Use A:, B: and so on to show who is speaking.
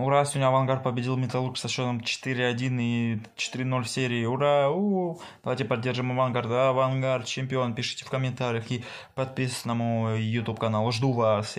A: Ура, сегодня «Авангард» победил «Металлург» со счетом 4-1 и 4-0 серии. Ура! У -у -у. Давайте поддержим «Авангард». «Авангард» чемпион. Пишите в комментариях и подписывайтесь на мой YouTube-канал. Жду вас.